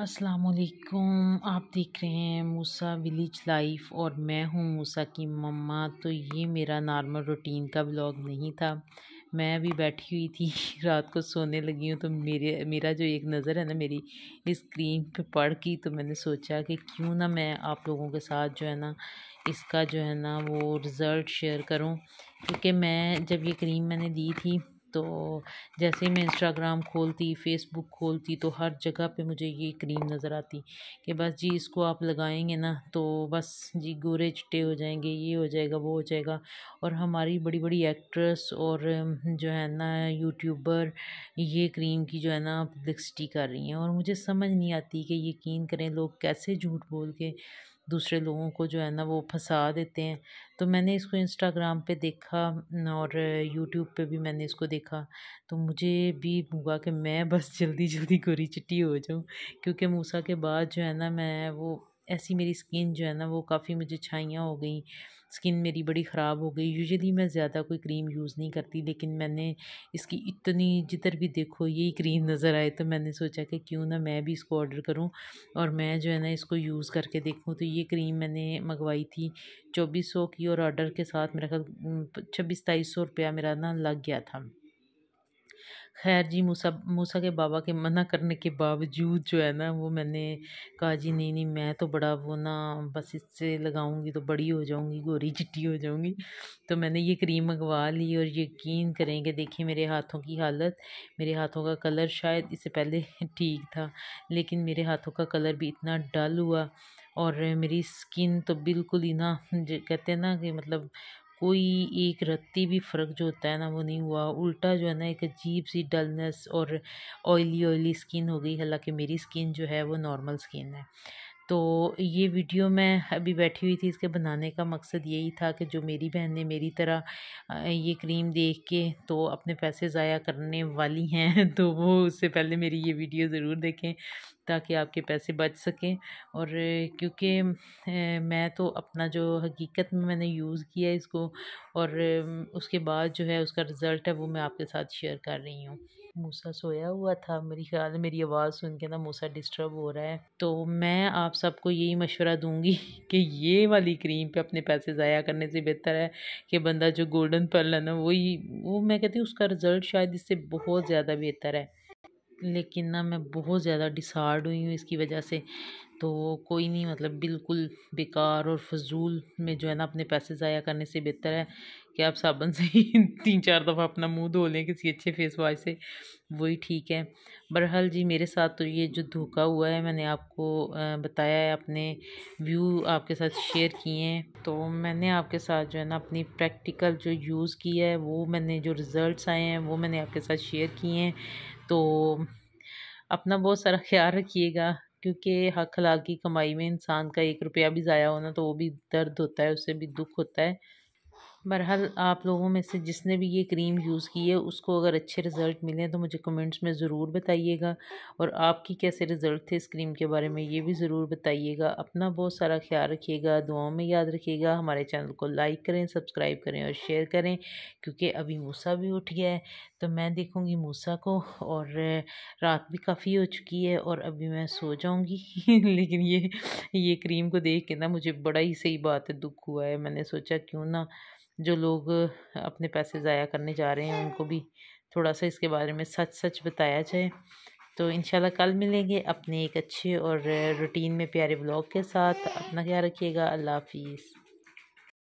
असलकुम आप देख रहे हैं मूसा विलेज लाइफ और मैं हूँ मूसा की मम्मा तो ये मेरा नॉर्मल रूटीन का ब्लॉग नहीं था मैं अभी बैठी हुई थी रात को सोने लगी हूँ तो मेरे मेरा जो एक नज़र है ना मेरी स्क्रीन पे पड़ की तो मैंने सोचा कि क्यों ना मैं आप लोगों के साथ जो है ना इसका जो है ना वो रिज़ल्ट शेयर करूँ क्योंकि मैं जब ये क्रीम मैंने दी थी तो जैसे ही मैं इंस्टाग्राम खोलती फेसबुक खोलती तो हर जगह पे मुझे ये क्रीम नज़र आती कि बस जी इसको आप लगाएंगे ना तो बस जी गोरे चिट्टे हो जाएंगे ये हो जाएगा वो हो जाएगा और हमारी बड़ी बड़ी एक्ट्रेस और हम्म, जो है ना यूट्यूबर ये क्रीम की जो है ना पब्लिसिटी कर रही हैं और मुझे समझ नहीं आती कि यकीन करें लोग कैसे झूठ बोल के दूसरे लोगों को जो है ना वो फंसा देते हैं तो मैंने इसको इंस्टाग्राम पे देखा और यूट्यूब पे भी मैंने इसको देखा तो मुझे भी हुआ कि मैं बस जल्दी जल्दी गोरी चिट्टी हो जाऊँ क्योंकि मूसा के बाद जो है ना मैं वो ऐसी मेरी स्किन जो है ना वो काफ़ी मुझे छाइयाँ हो गई स्किन मेरी बड़ी ख़राब हो गई यूजली मैं ज़्यादा कोई क्रीम यूज़ नहीं करती लेकिन मैंने इसकी इतनी जिधर भी देखो यही क्रीम नज़र आए तो मैंने सोचा कि क्यों ना मैं भी इसको ऑर्डर करूँ और मैं जो है ना इसको यूज़ करके देखूँ तो ये क्रीम मैंने मंगवाई थी चौबीस सौ की और ऑर्डर के साथ मेरा ख्याल छब्बीस तेईस सौ रुपया मेरा ना लग गया था खैर जी मूसा मूसा के बाबा के मना करने के बावजूद जो है ना वो मैंने कहा जी नहीं नहीं मैं तो बड़ा वो ना बस इससे लगाऊंगी तो बड़ी हो जाऊंगी गोरी चिट्टी हो जाऊंगी तो मैंने ये क्रीम मंगवा ली और यकीन करें कि देखिए मेरे हाथों की हालत मेरे हाथों का कलर शायद इससे पहले ठीक था लेकिन मेरे हाथों का कलर भी इतना डल हुआ और मेरी स्किन तो बिल्कुल ही ना कहते हैं ना कि मतलब कोई एक रत्ती भी फ़र्क जो होता है ना वो नहीं हुआ उल्टा जो है ना एक अजीब सी डलनेस और ऑयली ऑयली स्किन हो गई हालांकि मेरी स्किन जो है वो नॉर्मल स्किन है तो ये वीडियो मैं अभी बैठी हुई थी इसके बनाने का मकसद यही था कि जो मेरी बहन ने मेरी तरह ये क्रीम देख के तो अपने पैसे ज़ाया करने वाली हैं तो वो उससे पहले मेरी ये वीडियो ज़रूर देखें ताकि आपके पैसे बच सकें और क्योंकि मैं तो अपना जो हकीकत में मैंने यूज़ किया इसको और उसके बाद जो है उसका रिज़ल्ट है वो मैं आपके साथ शेयर कर रही हूँ मूसा सोया हुआ था मेरी ख्याल मेरी आवाज़ सुन के ना मूसा डिस्टर्ब हो रहा है तो मैं आप सबको यही मशवरा दूँगी कि ये वाली क्रीम पे अपने पैसे ज़ाया करने से बेहतर है कि बंदा जो गोल्डन पर्ल है ना वही वो मैं कहती हूँ उसका रिज़ल्ट शायद इससे बहुत ज़्यादा बेहतर है लेकिन ना मैं बहुत ज़्यादा डिसार्ड हुई हूँ इसकी वजह से तो कोई नहीं मतलब बिल्कुल बेकार और फजूल में जो है ना अपने पैसे ज़ाया करने से बेहतर है कि आप साबुन से ही तीन चार दफ़ा अपना मुंह धो लें किसी अच्छे फेस वॉश से वही ठीक है बहरहाल जी मेरे साथ तो ये जो धोखा हुआ है मैंने आपको बताया है अपने व्यू आपके साथ शेयर किए हैं तो मैंने आपके साथ जो है ना अपनी प्रैक्टिकल जो यूज़ किया है वो मैंने जो रिज़ल्ट आए हैं वो मैंने आपके साथ शेयर किए हैं तो अपना बहुत सारा ख्याल रखिएगा क्योंकि हक हलाल की कमाई में इंसान का एक रुपया भी ज़ाया होना तो वो भी दर्द होता है उससे भी दुख होता है बहरहाल आप लोगों में से जिसने भी ये क्रीम यूज़ की है उसको अगर अच्छे रिज़ल्ट मिले तो मुझे कमेंट्स में ज़रूर बताइएगा और आपकी कैसे रिज़ल्ट थे इस क्रीम के बारे में ये भी ज़रूर बताइएगा अपना बहुत सारा ख्याल रखिएगा दुआओं में याद रखिएगा हमारे चैनल को लाइक करें सब्सक्राइब करें और शेयर करें क्योंकि अभी मूसा भी उठ गया है तो मैं देखूँगी मूसा को और रात भी काफ़ी हो चुकी है और अभी मैं सो जाऊँगी लेकिन ये ये क्रीम को देख के ना मुझे बड़ा ही सही बात है दुख हुआ है मैंने सोचा क्यों ना जो लोग अपने पैसे ज़ाया करने जा रहे हैं उनको भी थोड़ा सा इसके बारे में सच सच बताया जाए तो इन कल मिलेंगे अपने एक अच्छे और रूटीन में प्यारे ब्लॉग के साथ अपना ख्याल रखिएगा अल्लाह हाफिज़